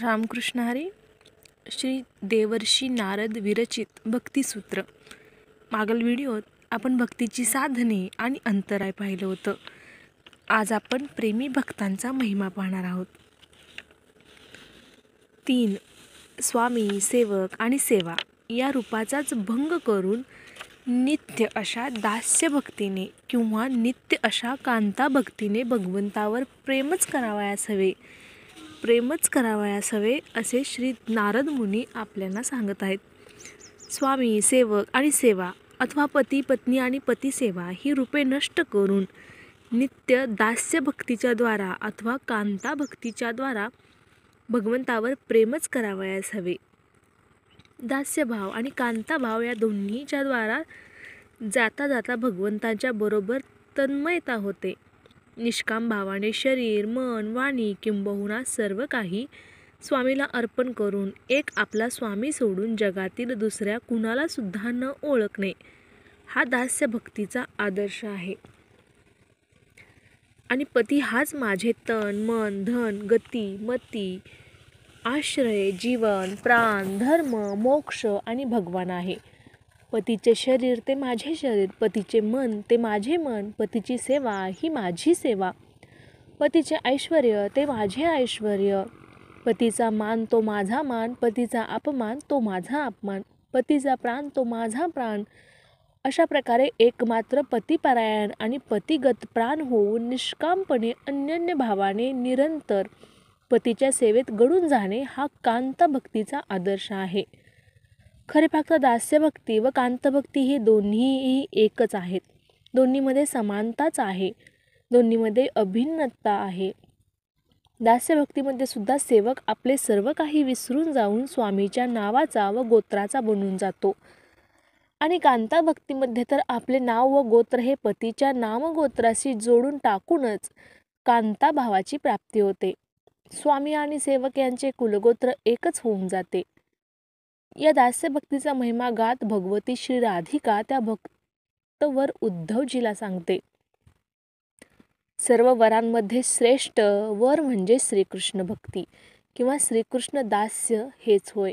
रामकृष्ण हरी श्री देवर्षी नारद विरचित भक्तिसूत्र मागील व्हिडिओत आपण भक्तीची साधने आणि अंतराय पाहिलं होतं आज आपण प्रेमी भक्तांचा महिमा पाहणार आहोत तीन स्वामी सेवक आणि सेवा या रूपाचाच भंग करून नित्य अशा दास्य भक्तीने किंवा नित्य अशा कांता भक्तीने भगवंतावर प्रेमच करावयास हवे प्रेमच करावयास हवे असे श्री नारद मुनी आपल्याला सांगत आहेत स्वामी सेवक आणि सेवा अथवा पती पत्नी आणि सेवा ही रूपे नष्ट करून नित्य दास्य भक्तीच्या द्वारा अथवा कांता भक्तीच्या द्वारा भगवंतावर प्रेमच करावयास हवे दास्यभाव आणि कांताभाव या दोन्हीच्या द्वारा जाता जाता भगवंतांच्या बरोबर तन्मयता होते निष्काम भावाने शरीर मन वाणी किंबहुना सर्व काही स्वामीला अर्पण करून एक आपला स्वामी सोडून जगातील दुसऱ्या कुणाला सुद्धा न ओळखणे हा दास्य भक्तीचा आदर्श आहे आणि पती हाच माझे तन मन धन गती मती आश्रय जीवन प्राण धर्म मोक्ष आणि भगवान आहे पतीचे शरीर ते माझे शरीर पतीचे मन ते माझे मन पतीची सेवा ही माझी सेवा पतीचे ऐश्वर ते माझे ऐश्वर पतीचा मान तो माझा मान पतीचा अपमान तो माझा अपमान पतीचा प्राण तो माझा प्राण अशा प्रकारे एकमात्र पतीपरायण आणि पतिगत प्राण होऊन निष्कामपणे अन्यन्य भावाने निरंतर पतीच्या सेवेत गडून जाणे हा कांता भक्तीचा आदर्श आहे खरे फक्त दास्यभक्ती व कांतभक्ती ही दोन्हीही एकच आहेत दोन्हीमध्ये समानताच आहे दोन्हीमध्ये अभिन्नता आहे दास्यभक्तीमध्ये सुद्धा सेवक आपले सर्व काही विसरून जाऊन स्वामीच्या नावाचा व गोत्राचा बनून जातो आणि कांता भक्तीमध्ये तर आपले नाव व गोत्र हे पतीच्या नामगोत्राशी जोडून टाकूनच कांता भावाची प्राप्ती होते स्वामी आणि सेवक यांचे कुलगोत्र एकच होऊन जाते या भक्तीचा महिमा गात भगवती श्री राधिका त्या भक्तवर उद्धवजीला सांगते सर्व वरांमध्ये श्रेष्ठ वर म्हणजे श्रीकृष्ण भक्ती किंवा श्रीकृष्ण दास्य हेच होय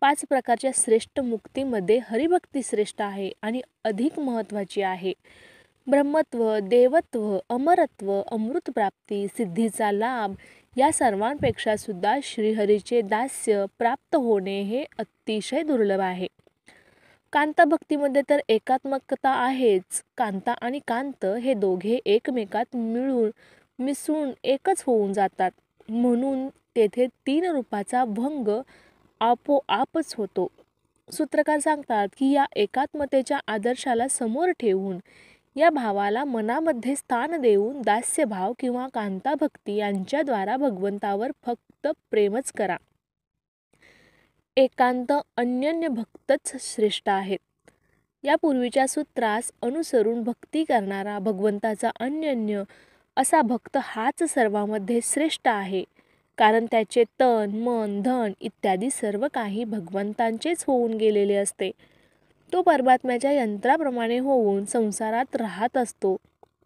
पाच प्रकारच्या श्रेष्ठ मुक्तीमध्ये हरिभक्ती श्रेष्ठ आहे आणि अधिक महत्त्वाची आहे ब्रह्मत्व देवत्व अमरत्व अमृतप्राप्ती सिद्धीचा लाभ या सर्वांपेक्षा सुद्धा श्रीहरीचे दास्य प्राप्त होणे हे अतिशय दुर्लभ आहे भक्तीमध्ये तर एकात्मकता आहेच कांता आणि कांत हे दोघे एकमेकात मिळून मिसळून एकच होऊन जातात म्हणून तेथे तीन रूपाचा भंग आपोआपच होतो सूत्रकार सांगतात की या एकात्मतेच्या आदर्शाला समोर ठेवून या भावाला मनामध्ये स्थान देऊन दास्यभाव किंवा कांता यांच्या यांच्याद्वारा भगवंतावर फक्त प्रेमच करा एकांत अन्यन्य भक्तच श्रेष्ठ आहेत या पूर्वीच्या सूत्रास अनुसरून भक्ती करणारा भगवंताचा अन्यन्य असा भक्त हाच सर्वामध्ये श्रेष्ठ आहे कारण त्याचे तन मन धन इत्यादी सर्व काही भगवंतांचेच होऊन गेलेले असते तो परमात्म्याच्या यंत्राप्रमाणे होऊन संसारात राहत असतो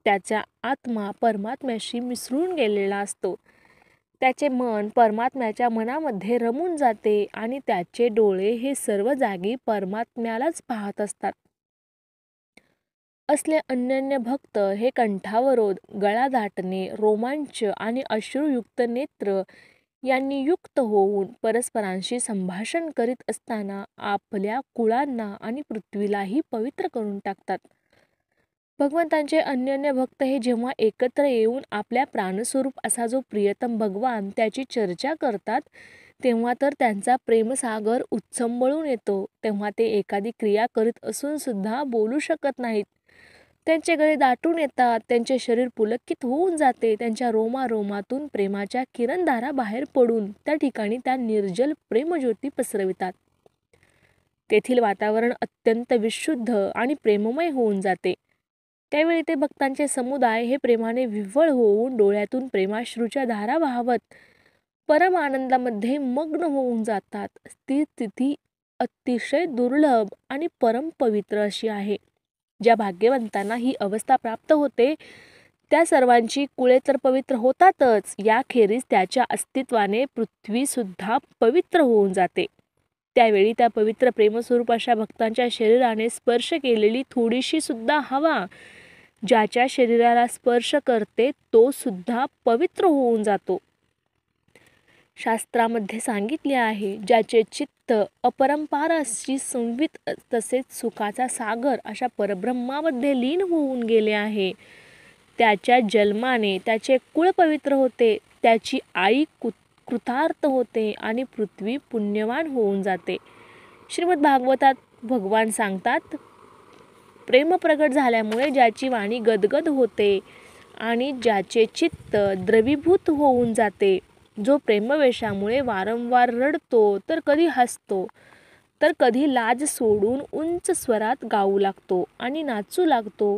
त्याचा आत्मा परमात्म्याशी मिसळून गेलेला असतो त्याचे मन परमात्म्याच्या मनामध्ये रमून जाते आणि त्याचे डोळे हे सर्व जागी परमात्म्यालाच पाहत असतात असले अन्यन्य भक्त हे कंठावरोध गळा दाटणे रोमांच आणि अश्रुयुक्त नेत्र यांनी युक्त होऊन परस्परांशी संभाषण करीत असताना आपल्या कुळांना आणि पृथ्वीलाही पवित्र करून टाकतात भगवंतांचे अन्य अन्य भक्त हे जेव्हा एकत्र येऊन आपल्या प्राणस्वरूप असा जो प्रियतम भगवान त्याची चर्चा करतात तेव्हा तर त्यांचा प्रेमसागर बळून येतो तेव्हा ते एखादी क्रिया करीत असून सुद्धा बोलू शकत नाहीत त्यांचे गळे दाटून येतात त्यांचे शरीर पुलकित होऊन जाते त्यांच्या रोमारोमातून प्रेमाच्या किरणधारा बाहेर पडून त्या ठिकाणी त्या निर्जल प्रेमज्योती पसरवितात तेथील वातावरण अत्यंत विशुद्ध आणि प्रेममय होऊन जाते त्यावेळी ते भक्तांचे समुदाय हे प्रेमाने विव्वळ होऊन डोळ्यातून प्रेमाश्रूच्या धारा वाहवत परम आनंदामध्ये मग्न होऊन जातात ती स्थिती अतिशय दुर्लभ आणि परम पवित्र अशी आहे ज्या भाग्यवंतांना ही अवस्था प्राप्त होते त्या सर्वांची कुळे तर पवित्र होतातच याखेरीज त्याच्या अस्तित्वाने पृथ्वीसुद्धा पवित्र होऊन जाते त्यावेळी त्या पवित्र प्रेमस्वरूप अशा भक्तांच्या शरीराने स्पर्श केलेली थोडीशी सुद्धा हवा ज्याच्या शरीराला स्पर्श करते तो सुद्धा पवित्र होऊन जातो शास्त्रामध्ये सांगितले आहे ज्याचे चित्त अव्यक्त अपरंपार अशी संवित तसेच सुखाचा सागर अशा परब्रह्मामध्ये लीन होऊन गेले आहे त्याच्या जन्माने त्याचे कुळ पवित्र होते त्याची आई कु कृतार्थ होते आणि पृथ्वी पुण्यवान होऊन जाते श्रीमद भागवतात भगवान सांगतात प्रेम प्रगट झाल्यामुळे ज्याची वाणी गदगद होते आणि ज्याचे चित्त द्रवीभूत होऊन जाते जो प्रेमवेशामुळे वारंवार रडतो तर कधी हसतो तर कधी लाज सोडून उंच स्वरात गाऊ लागतो आणि नाचू लागतो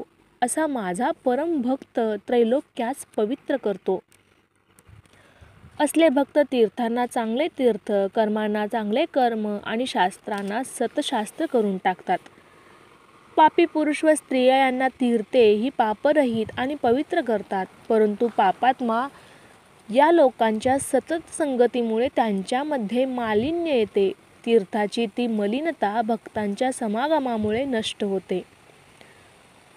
असा माझा परम भक्त त्रैलोक्यास पवित्र करतो असले भक्त तीर्थांना चांगले तीर्थ कर्मांना चांगले कर्म आणि शास्त्रांना सतशास्त्र करून टाकतात पापी पुरुष व स्त्रिया यांना तीर्थे ही पापरहित आणि पवित्र करतात परंतु पापात्मा या लोकांच्या सतत संगतीमुळे त्यांच्यामध्ये मालिन्य येते तीर्थाची ती मलिनता भक्तांच्या समागमामुळे नष्ट होते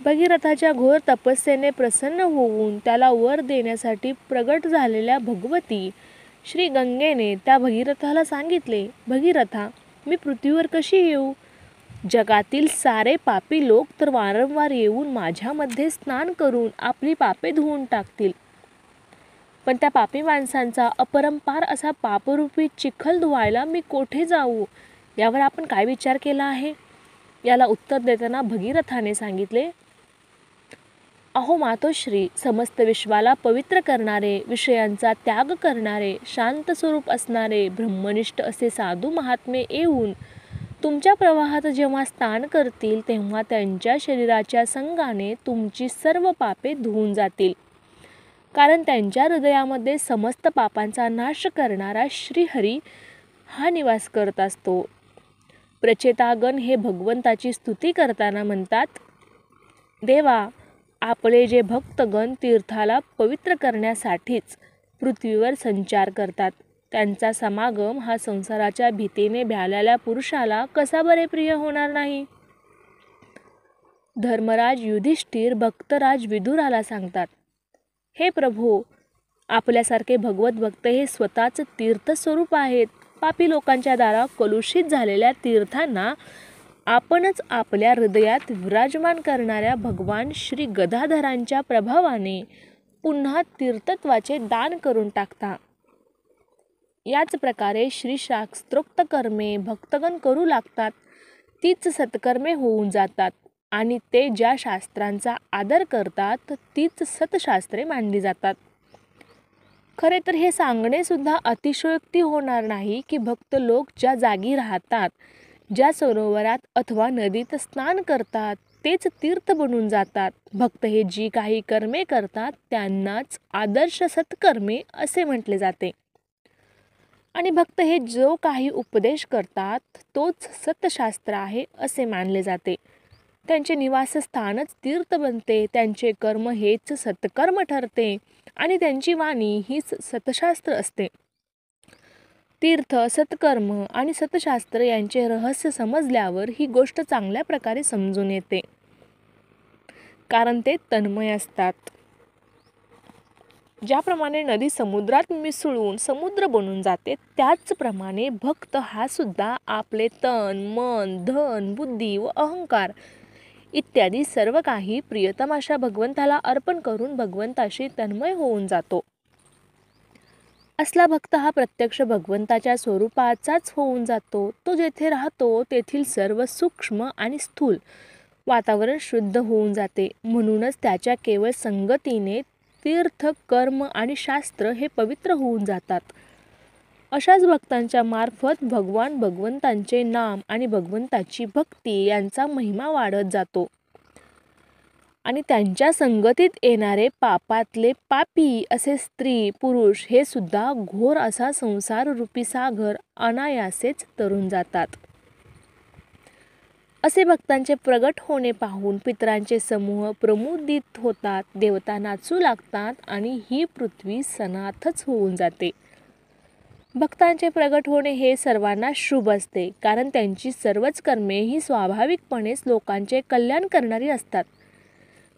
भगीरथाच्या घोर तपस्येने प्रसन्न होऊन त्याला वर देण्यासाठी प्रगट झालेल्या भगवती श्री गंगेने त्या भगीरथाला सांगितले भगीरथा मी पृथ्वीवर कशी येऊ जगातील सारे पापी लोक तर वारंवार येऊन माझ्यामध्ये स्नान करून आपली पापे धुवून टाकतील पण त्या पापी माणसांचा अपरंपार असा पापरूपी चिखल धुवायला मी कोठे जाऊ यावर आपण काय विचार केला आहे याला उत्तर देताना भगीरथाने सांगितले अहो मातोश्री समस्त विश्वाला पवित्र करणारे विषयांचा त्याग करणारे शांत स्वरूप असणारे ब्रह्मनिष्ठ असे साधू महात्मे येऊन तुमच्या प्रवाहात जेव्हा स्थान करतील तेव्हा त्यांच्या शरीराच्या संगाने तुमची सर्व पापे धुवून जातील कारण त्यांच्या हृदयामध्ये समस्त पापांचा नाश करणारा श्रीहरी हा निवास करत असतो प्रचेतागण हे भगवंताची स्तुती करताना म्हणतात देवा आपले जे भक्तगण तीर्थाला पवित्र करण्यासाठीच पृथ्वीवर संचार करतात त्यांचा समागम हा संसाराच्या भीतीने भ्यालेल्या पुरुषाला कसा बरे प्रिय होणार नाही धर्मराज युधिष्ठिर भक्तराज विदुराला सांगतात हे प्रभू आपल्यासारखे भगवत भक्त हे स्वतःच तीर्थस्वरूप आहेत पापी लोकांच्या दारा कलुषित झालेल्या तीर्थांना आपणच आपल्या हृदयात विराजमान करणाऱ्या भगवान श्री गदाधरांच्या प्रभावाने पुन्हा तीर्थत्वाचे दान करून टाकता याच प्रकारे श्री शास्त्रोक्त कर्मे भक्तगण करू लागतात तीच सत्कर्मे होऊन जातात आणि ते ज्या शास्त्रांचा आदर करतात तीच सतशास्त्रे मानली जातात खरे तर हे सुद्धा अतिशयोक्ती होणार नाही की भक्त लोक ज्या जागी राहतात ज्या सरोवरात अथवा नदीत स्नान करतात तेच तीर्थ बनून जातात भक्त हे जी काही कर्मे करतात त्यांनाच आदर्श सत्कर्मे असे म्हटले जाते आणि भक्त हे जो काही उपदेश करतात तोच सतशास्त्र आहे असे मानले जाते त्यांचे निवासस्थानच तीर्थ बनते त्यांचे कर्म हेच सत्कर्म ठरते आणि त्यांची वाणी हीच सतशास्त्र असते तीर्थ सत्कर्म आणि सतशास्त्र यांचे रहस्य समजल्यावर ही गोष्ट चांगल्या प्रकारे समजून येते कारण ते तन्मय असतात ज्याप्रमाणे नदी समुद्रात मिसळून समुद्र बनून जाते त्याचप्रमाणे भक्त हा सुद्धा आपले तन मन धन बुद्धी व अहंकार इत्यादी सर्व काही प्रियतम अशा भगवंताला अर्पण करून भगवंताशी तन्मय होऊन जातो असला भक्त हा प्रत्यक्ष भगवंताच्या स्वरूपाचाच होऊन जातो तो जेथे राहतो तेथील सर्व सूक्ष्म आणि स्थूल वातावरण शुद्ध होऊन जाते म्हणूनच त्याच्या केवळ संगतीने तीर्थ कर्म आणि शास्त्र हे पवित्र होऊन जातात अशाच भक्तांच्या मार्फत भगवान भगवंतांचे नाम आणि भगवंताची भक्ती यांचा महिमा वाढत जातो आणि त्यांच्या संगतीत येणारे पापातले पापी असे स्त्री पुरुष हे सुद्धा घोर असा संसार रूपी सागर अनायासेच तरून जातात असे भक्तांचे प्रगट होणे पाहून पितरांचे समूह प्रमुदित होतात देवता नाचू लागतात आणि ही पृथ्वी सनाथच होऊन जाते भक्तांचे प्रगट होणे हे सर्वांना शुभ असते कारण त्यांची सर्वच कर्मे ही स्वाभाविकपणेच लोकांचे कल्याण करणारी असतात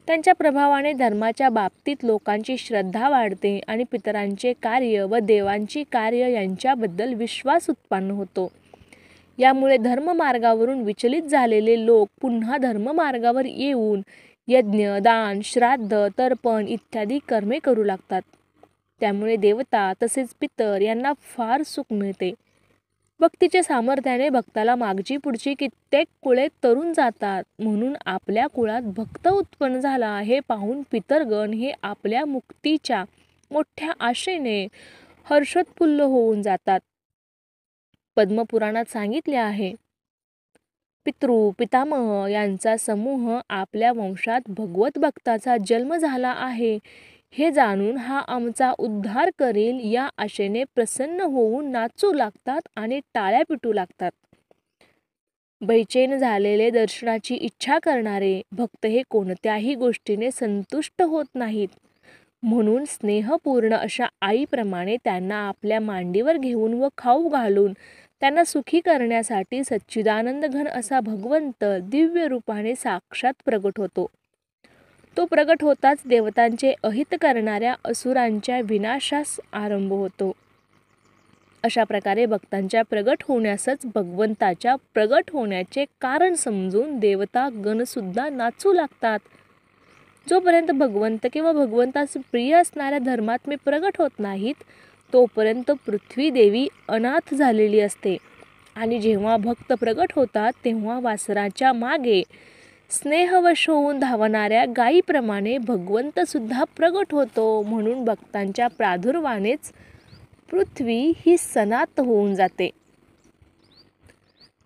त्यांच्या प्रभावाने धर्माच्या बाबतीत लोकांची श्रद्धा वाढते आणि पितरांचे कार्य व देवांची कार्य यांच्याबद्दल विश्वास उत्पन्न होतो यामुळे धर्ममार्गावरून विचलित झालेले लोक पुन्हा धर्ममार्गावर येऊन यज्ञ दान श्राद्ध तर्पण इत्यादी कर्मे करू लागतात त्यामुळे देवता तसेच पितर यांना फार सुख मिळते भक्तीच्या सामर्थ्याने भक्ताला मागची पुढची कित्येक कुळे तरुण जातात म्हणून आपल्या कुळात भक्त उत्पन्न झाला हे पाहून पितरगण हे आपल्या मुक्तीच्या मोठ्या आशेने हर्षोत्फुल्ल होऊन जातात पद्मपुराणात सांगितले आहे पितृ पितामह यांचा समूह आपल्या वंशात भगवत भक्ताचा जन्म झाला आहे हे जाणून हा आमचा उद्धार करेल या आशेने प्रसन्न होऊन नाचू लागतात आणि टाळ्या पिटू लागतात बैचेन झालेले दर्शनाची इच्छा करणारे भक्त हे कोणत्याही गोष्टीने संतुष्ट होत नाहीत म्हणून स्नेहपूर्ण अशा आईप्रमाणे त्यांना आपल्या मांडीवर घेऊन व खाऊ घालून त्यांना सुखी करण्यासाठी सच्चिदानंद घन असा भगवंत दिव्य रूपाने साक्षात प्रगट होतो तो प्रगट होताच देवतांचे अहित करणाऱ्या असुरांच्या विनाशास आरंभ होतो अशा प्रकारे भक्तांच्या प्रगट होण्यासच भगवंताच्या प्रगट होण्याचे कारण समजून देवता गणसुद्धा नाचू लागतात जोपर्यंत भगवंत किंवा भगवंतास प्रिय असणाऱ्या धर्मात मी प्रगट होत नाहीत तोपर्यंत पृथ्वी देवी अनाथ झालेली असते आणि जेव्हा भक्त प्रगट होतात तेव्हा वासराच्या मागे स्नेहवश होऊन धावणाऱ्या गायीप्रमाणे भगवंतसुद्धा प्रगट होतो म्हणून भक्तांच्या प्रादुर्वानेच पृथ्वी ही सनात होऊन जाते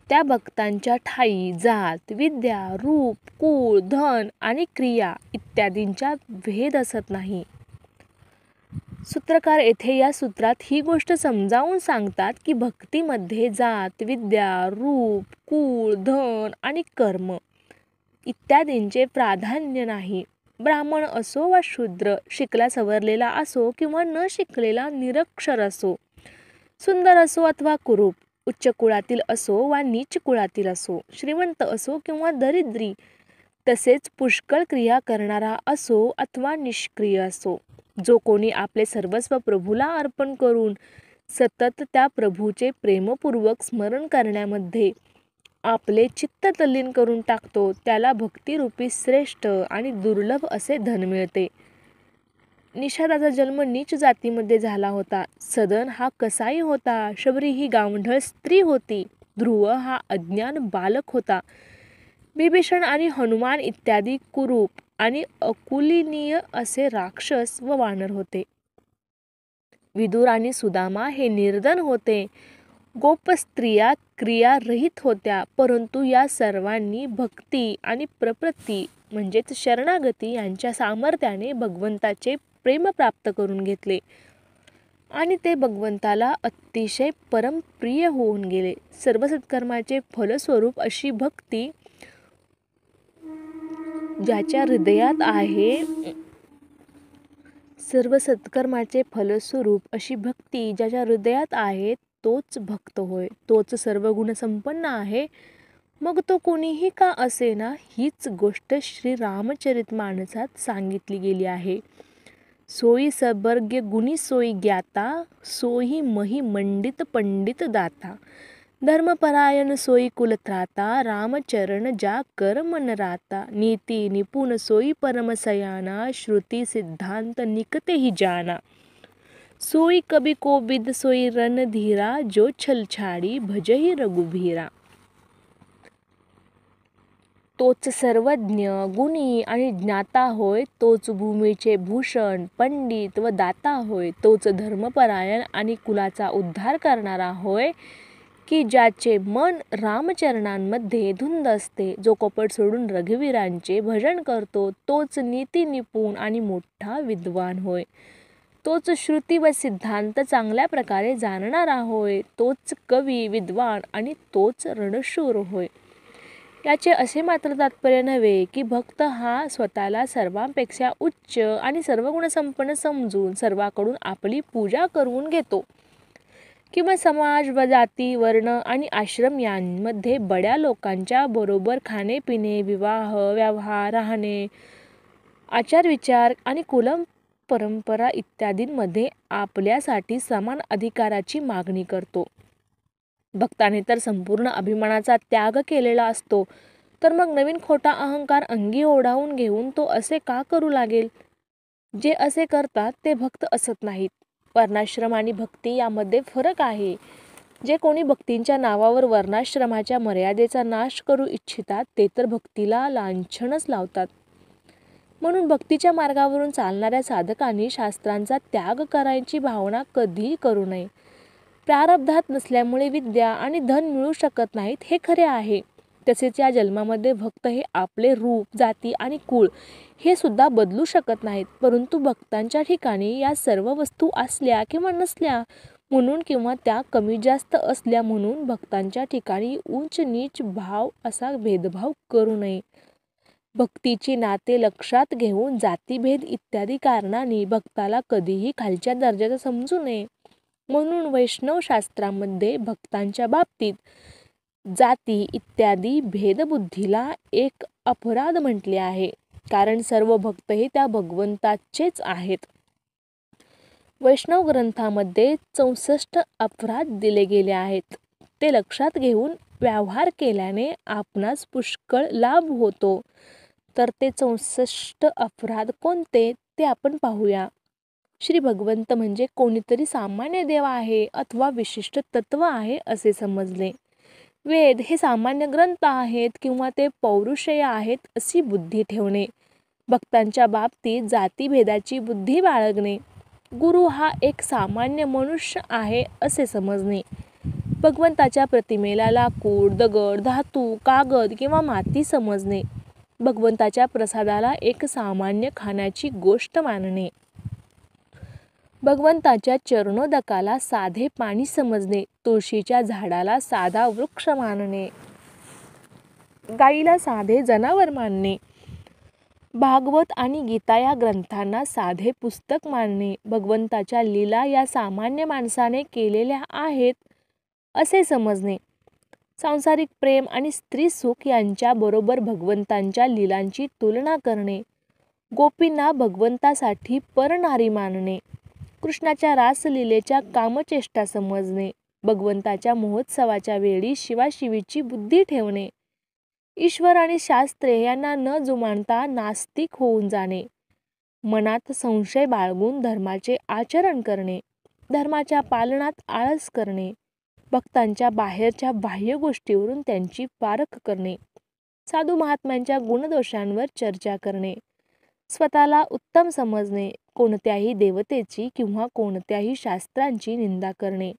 त्या भक्तांच्या ठाई जात विद्या रूप कुळ धन आणि क्रिया इत्यादींचा भेद असत नाही सूत्रकार येथे या सूत्रात ही गोष्ट समजावून सांगतात की भक्तीमध्ये जात विद्या रूप कुळ धन आणि कर्म इत्यादींचे प्राधान्य नाही ब्राह्मण असो वा शूद्र शिकला सवरलेला असो किंवा न शिकलेला निरक्षर असो सुंदर असो अथवा कुरूप उच्च कुळातील असो वा नीच कुळातील असो श्रीमंत असो किंवा दरिद्री तसेच पुष्कळ क्रिया करणारा असो अथवा निष्क्रिय असो जो कोणी आपले सर्वस्व प्रभूला अर्पण करून सतत त्या प्रभूचे प्रेमपूर्वक स्मरण करण्यामध्ये आपले चित्त तल्लीन करून टाकतो त्याला भक्तिरूपी श्रेष्ठ आणि दुर्लभ असे धन मिळते निषादाचा जन्म नीच जातीमध्ये झाला होता सदन हा कसाई होता शबरी ही गावढळ स्त्री होती ध्रुव हा अज्ञान बालक होता बिभीषण आणि हनुमान इत्यादी कुरूप आणि अकुलिनीय असे राक्षस व वानर होते विदुर आणि सुदामा हे निर्धन होते गोप स्त्रिया क्रियारहित होत्या परंतु या सर्वांनी भक्ती आणि प्रप्रती म्हणजेच शरणागती यांच्या सामर्थ्याने भगवंताचे प्रेम प्राप्त करून घेतले आणि ते भगवंताला अतिशय परमप्रिय होऊन गेले सर्व सत्कर्माचे फलस्वरूप अशी भक्ती ज्याच्या हृदयात आहे सर्व सत्कर्माचे फलस्वरूप अशी भक्ती ज्याच्या हृदयात आहे तोच भक्त होय तोच सर्व गुणसंपन्न आहे मग तो कोणीही का असेना हीच गोष्ट श्री रामचरित माणसात सांगितली गेली आहे सोयी सबर्ग्य गुणी सोयी ज्ञाता सोयी मही मंडित पंडित दाता धर्मपरायण सोयी कुलत्राता रामचरण जा कर्मन राता नीती निपुण सोयी परमसयाना श्रुती सिद्धांत निकते ही जाना सोई कबी को सोई रण धीरा जो छल छाडी भजही रघुभीरा तोच सर्वज्ञ गुणी आणि ज्ञाता होय तोच भूमीचे भूषण पंडित व दाता होय तोच धर्मपरायण आणि कुलाचा उद्धार करणारा होय की ज्याचे मन रामचरणांमध्ये धुंद असते जो कपट सोडून रघुवीरांचे भजन करतो तोच नीती निपुण आणि मोठा विद्वान होय तोच श्रुती व सिद्धांत चांगल्या प्रकारे जाणणारा होय तोच कवी विद्वान आणि तोच रणशूर होय याचे असे मात्र तात्पर्य नव्हे की भक्त हा स्वतःला सर्वांपेक्षा उच्च आणि सर्व गुणसंपन्न समजून सर्वाकडून आपली पूजा करून घेतो किंवा समाज व जाती वर्ण आणि आश्रम यांमध्ये बड्या लोकांच्या बरोबर खाणे पिणे विवाह व्यवहार राहणे आचार विचार आणि कुलम परंपरा इत्यादींमध्ये आपल्यासाठी समान अधिकाराची मागणी करतो भक्ताने तर संपूर्ण अभिमानाचा त्याग केलेला असतो तर मग नवीन खोटा अहंकार अंगी ओढावून घेऊन तो असे का करू लागेल जे असे करतात ते भक्त असत नाहीत वर्णाश्रम आणि भक्ती यामध्ये फरक आहे जे कोणी भक्तींच्या नावावर वर्णाश्रमाच्या मर्यादेचा नाश करू इच्छितात ते तर भक्तीला लांछनच लावतात म्हणून भक्तीच्या मार्गावरून चालणाऱ्या साधकांनी शास्त्रांचा त्याग करायची भावना कधीही करू नये प्रारब्धात नसल्यामुळे विद्या आणि धन मिळू शकत नाहीत हे खरे आहे तसेच या जन्मामध्ये भक्त हे आपले रूप जाती आणि कुळ हे सुद्धा बदलू शकत नाहीत परंतु भक्तांच्या ठिकाणी या सर्व वस्तू असल्या किंवा नसल्या म्हणून किंवा त्या कमी जास्त असल्या म्हणून भक्तांच्या ठिकाणी उंच नीच भाव असा भेदभाव करू नये भक्तीची नाते लक्षात घेऊन जातीभेद इत्यादी कारणांनी भक्ताला कधीही खालच्या दर्जाचा समजू नये म्हणून वैष्णवशास्त्रामध्ये भक्तांच्या बाबतीत जाती इत्यादी भेदबुद्धीला एक अपराध म्हटले आहे कारण सर्व भक्त हे त्या भगवंताचेच आहेत वैष्णव ग्रंथामध्ये चौसष्ट अपराध दिले गेले आहेत ते लक्षात घेऊन व्यवहार केल्याने आपणास पुष्कळ लाभ होतो तर ते चौसष्ट अपराध कोणते ते आपण पाहूया श्री भगवंत म्हणजे कोणीतरी सामान्य देव आहे अथवा विशिष्ट तत्व आहे असे समजले वेद हे सामान्य ग्रंथ आहेत किंवा ते पौरुषय आहेत अशी बुद्धी ठेवणे भक्तांच्या बाबतीत जातीभेदाची बुद्धी बाळगणे गुरु हा एक सामान्य मनुष्य आहे असे समजणे भगवंताच्या प्रतिमेला लाकूड दगड धातू कागद किंवा माती समजणे भगवंताच्या प्रसादाला एक सामान्य खाण्याची गोष्ट मानणे भगवंताच्या चरणोदकाला साधे पाणी समजणे तुळशीच्या झाडाला साधा वृक्ष मानणे गाईला साधे जनावर मानणे भागवत आणि गीता या ग्रंथांना साधे पुस्तक मानणे भगवंताच्या लीला या सामान्य माणसाने केलेल्या आहेत असे समजणे सांसारिक प्रेम आणि स्त्री सुख यांच्याबरोबर भगवंतांच्या लिलांची तुलना करणे गोपींना भगवंतासाठी परनारी मानणे कृष्णाच्या रासलीलेच्या कामचेष्टा समजणे भगवंताच्या महोत्सवाच्या वेळी शिवाशिवीची बुद्धी ठेवणे ईश्वर आणि शास्त्रे यांना न जुमानता नास्तिक होऊन जाणे मनात संशय बाळगून धर्माचे आचरण करणे धर्माच्या पालनात आळस करणे भक्तांच्या बाहेरच्या बाह्य गोष्टीवरून त्यांची पारख करणे साधू महात्म्यांच्या गुणदोषांवर चर्चा करणे स्वतःला उत्तम समजणे कोणत्याही देवतेची किंवा कोणत्याही शास्त्रांची निंदा करणे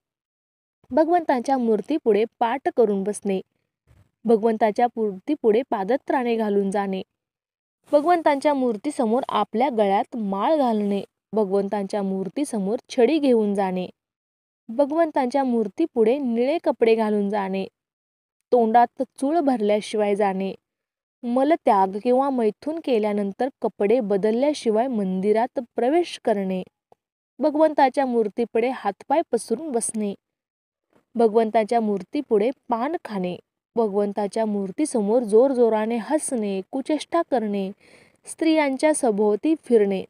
भगवंतांच्या मूर्तीपुढे पाठ करून बसणे भगवंताच्या मूर्तीपुढे पादत्राणे घालून जाणे भगवंतांच्या मूर्तीसमोर आपल्या गळ्यात माळ घालणे भगवंतांच्या मूर्तीसमोर छडी घेऊन जाणे भगवंतांच्या मूर्तीपुढे निळे कपडे घालून जाणे तोंडात चूळ भरल्याशिवाय जाणे मलत्याग किंवा मैथून केल्यानंतर कपडे बदलल्याशिवाय मंदिरात प्रवेश करणे भगवंताच्या मूर्तीपुढे हातपाय पसरून बसणे भगवंताच्या मूर्तीपुढे पान खाणे भगवंताच्या मूर्तीसमोर जोरजोराने हसणे कुचेष्टा करणे स्त्रियांच्या सभोवती फिरणे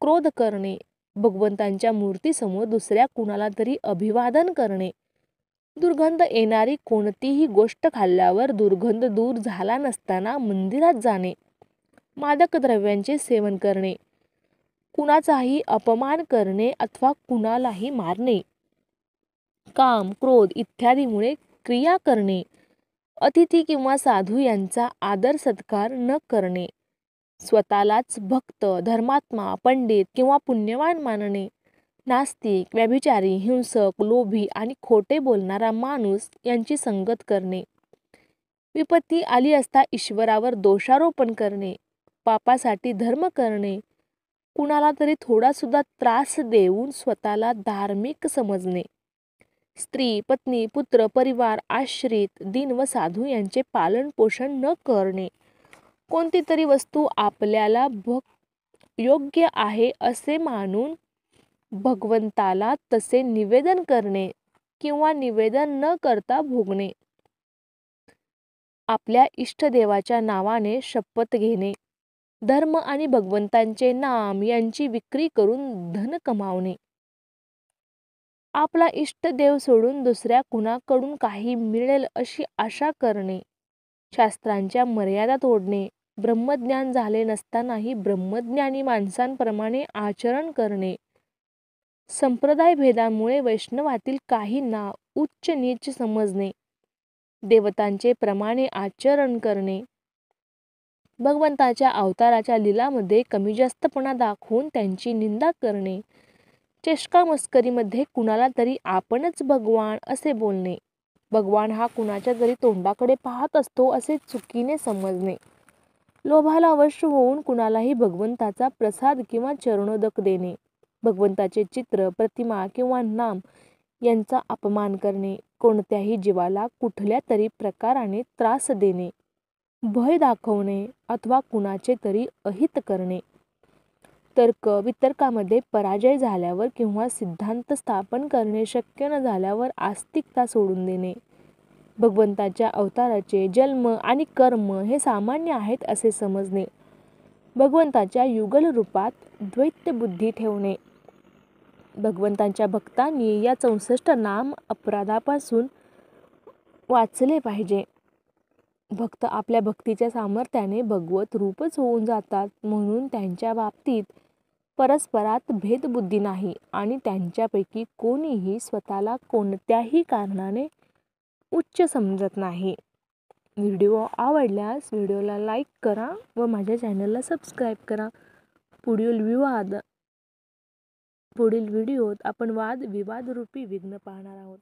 क्रोध करणे भगवंतांच्या मूर्तीसमोर दुसऱ्या कुणाला तरी अभिवादन करणे दुर्गंध येणारी कोणतीही गोष्ट खाल्ल्यावर दुर्गंध दूर झाला नसताना मंदिरात जाणे मादक द्रव्यांचे सेवन करणे कुणाचाही अपमान करणे अथवा कुणालाही मारणे काम क्रोध इत्यादीमुळे क्रिया करणे अतिथी किंवा साधू यांचा आदर सत्कार न करणे स्वतःलाच भक्त धर्मात्मा पंडित किंवा पुण्यवान मानणे नास्तिक व्यभिचारी हिंसक लोभी आणि खोटे बोलणारा माणूस यांची संगत करणे विपत्ती आली असता ईश्वरावर दोषारोपण करणे पापासाठी धर्म करणे कुणाला तरी थोडासुद्धा त्रास देऊन स्वतःला धार्मिक समजणे स्त्री पत्नी पुत्र परिवार आश्रित दिन व साधू यांचे पालन पोषण न करणे कोणती वस्तू आपल्याला भग योग्य आहे असे मानून भगवंताला तसे निवेदन करणे किंवा निवेदन न करता भोगणे आपल्या इष्टदेवाच्या नावाने शपथ घेणे धर्म आणि भगवंतांचे नाम यांची विक्री करून धन कमावणे आपला इष्टदेव सोडून दुसऱ्या कुणाकडून काही मिळेल अशी आशा करणे शास्त्रांच्या मर्यादा तोडणे ब्रह्मज्ञान झाले नसतानाही ब्रह्मज्ञानी माणसांप्रमाणे आचरण करणे संप्रदाय भेदामुळे वैष्णवातील काही ना उच्च नीच समजणे देवतांचे प्रमाणे आचरण करणे भगवंताच्या अवताराच्या लिलामध्ये कमी जास्तपणा दाखवून त्यांची निंदा करणे चेष्का मस्करीमध्ये कुणाला तरी आपणच भगवान असे बोलणे भगवान हा कुणाच्या तरी तोंडाकडे पाहत असतो असे चुकीने समजणे लोभाला अवश्य होऊन कुणालाही भगवंताचा प्रसाद किंवा चरणोदक देणे भगवंताचे चित्र प्रतिमा किंवा नाम यांचा अपमान करणे कोणत्याही जीवाला कुठल्या तरी प्रकाराने त्रास देणे भय दाखवणे अथवा कुणाचे तरी अहित करणे तर्क वितर्कामध्ये पराजय झाल्यावर किंवा सिद्धांत स्थापन करणे शक्य न झाल्यावर आस्तिकता सोडून देणे भगवंताच्या अवताराचे जन्म आणि कर्म हे सामान्य आहेत असे समजणे भगवंताच्या युगल रूपात बुद्धी ठेवणे भगवंतांच्या भक्तांनी या चौसष्ट नाम अपराधापासून वाचले पाहिजे भक्त आपल्या भक्तीच्या सामर्थ्याने भगवत रूपच होऊन जातात म्हणून त्यांच्या बाबतीत परस्परात भेदबुद्धी नाही आणि त्यांच्यापैकी कोणीही स्वतःला कोणत्याही कारणाने उच्च समजत नाही व्हिडिओ आवडल्यास व्हिडिओला लाईक करा व माझ्या चॅनलला सबस्क्राईब करा पुढील विवाद पुढील व्हिडिओत आपण वाद विवादरूपी विघ्न पाहणार आहोत